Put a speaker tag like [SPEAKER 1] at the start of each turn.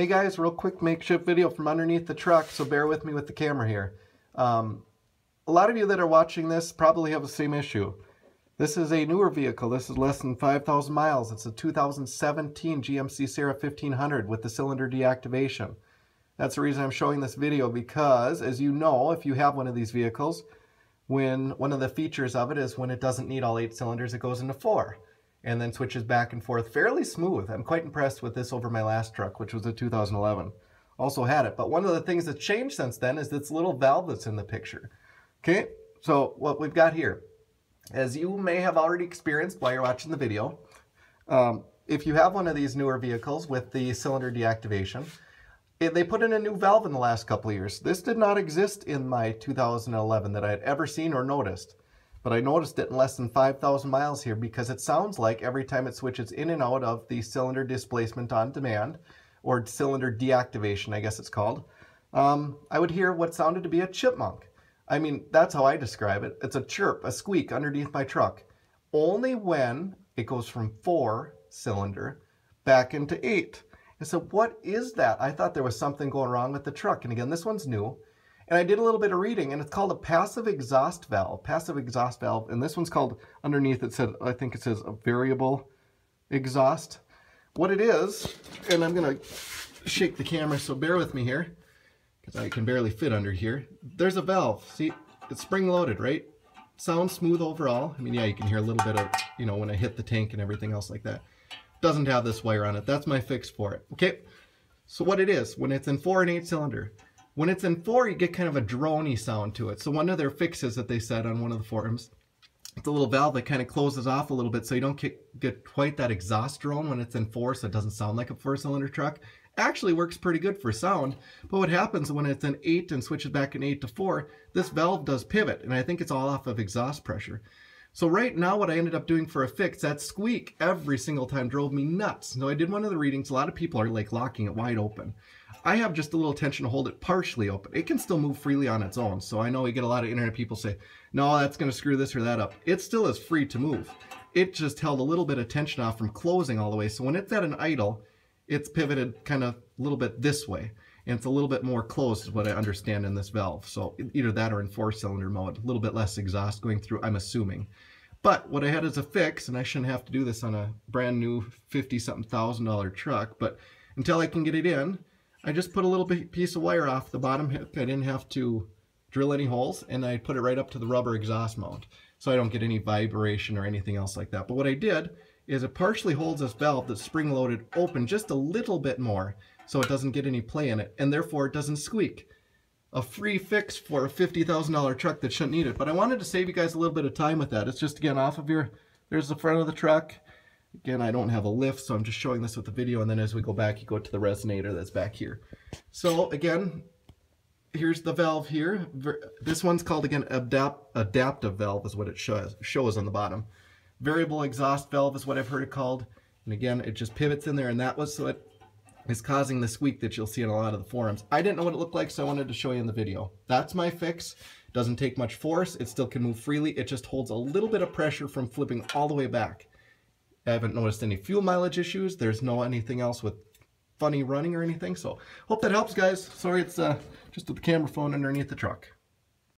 [SPEAKER 1] Hey guys, real quick makeshift video from underneath the truck, so bear with me with the camera here. Um, a lot of you that are watching this probably have the same issue. This is a newer vehicle. This is less than 5,000 miles. It's a 2017 GMC Sierra 1500 with the cylinder deactivation. That's the reason I'm showing this video because, as you know, if you have one of these vehicles, when one of the features of it is when it doesn't need all eight cylinders, it goes into four and then switches back and forth fairly smooth. I'm quite impressed with this over my last truck, which was a 2011. Also had it, but one of the things that's changed since then is this little valve that's in the picture. Okay, so what we've got here, as you may have already experienced while you're watching the video, um, if you have one of these newer vehicles with the cylinder deactivation, it, they put in a new valve in the last couple of years. This did not exist in my 2011 that I had ever seen or noticed. But I noticed it in less than 5,000 miles here because it sounds like every time it switches in and out of the cylinder displacement on demand, or cylinder deactivation, I guess it's called, um, I would hear what sounded to be a chipmunk. I mean, that's how I describe it. It's a chirp, a squeak underneath my truck. Only when it goes from four cylinder back into eight. And so what is that? I thought there was something going wrong with the truck. And again, this one's new. And I did a little bit of reading, and it's called a passive exhaust valve. Passive exhaust valve, and this one's called, underneath it said, I think it says a variable exhaust. What it is, and I'm gonna shake the camera, so bear with me here, because I can barely fit under here. There's a valve, see, it's spring-loaded, right? Sounds smooth overall. I mean, yeah, you can hear a little bit of, you know, when I hit the tank and everything else like that. Doesn't have this wire on it. That's my fix for it, okay? So what it is, when it's in four and eight cylinder, when it's in four, you get kind of a drony sound to it. So one of their fixes that they said on one of the forums, it's a little valve that kind of closes off a little bit so you don't get, get quite that exhaust drone when it's in four so it doesn't sound like a four-cylinder truck. Actually works pretty good for sound, but what happens when it's in eight and switches back in eight to four, this valve does pivot, and I think it's all off of exhaust pressure. So right now what I ended up doing for a fix, that squeak every single time drove me nuts. Now I did one of the readings, a lot of people are like locking it wide open. I have just a little tension to hold it partially open. It can still move freely on its own. So I know we get a lot of internet people say, no, that's going to screw this or that up. It still is free to move. It just held a little bit of tension off from closing all the way. So when it's at an idle, it's pivoted kind of a little bit this way. And it's a little bit more closed is what I understand in this valve. So either that or in four cylinder mode, a little bit less exhaust going through, I'm assuming. But what I had as a fix, and I shouldn't have to do this on a brand new 50 something thousand dollar truck, but until I can get it in, I just put a little piece of wire off the bottom hip. I didn't have to drill any holes and I put it right up to the rubber exhaust mount so I don't get any vibration or anything else like that. But what I did is it partially holds this valve that's spring-loaded open just a little bit more so it doesn't get any play in it and therefore it doesn't squeak. A free fix for a $50,000 truck that shouldn't need it. But I wanted to save you guys a little bit of time with that. It's just again off of your, there's the front of the truck, Again, I don't have a lift, so I'm just showing this with the video, and then as we go back, you go to the resonator that's back here. So again, here's the valve here. This one's called, again, adapt adaptive valve is what it shows, shows on the bottom. Variable exhaust valve is what I've heard it called. And again, it just pivots in there, and that was what is causing the squeak that you'll see in a lot of the forums. I didn't know what it looked like, so I wanted to show you in the video. That's my fix. Doesn't take much force. It still can move freely. It just holds a little bit of pressure from flipping all the way back. I haven't noticed any fuel mileage issues. There's no anything else with funny running or anything. So hope that helps guys. Sorry, it's uh, just with the camera phone underneath the truck.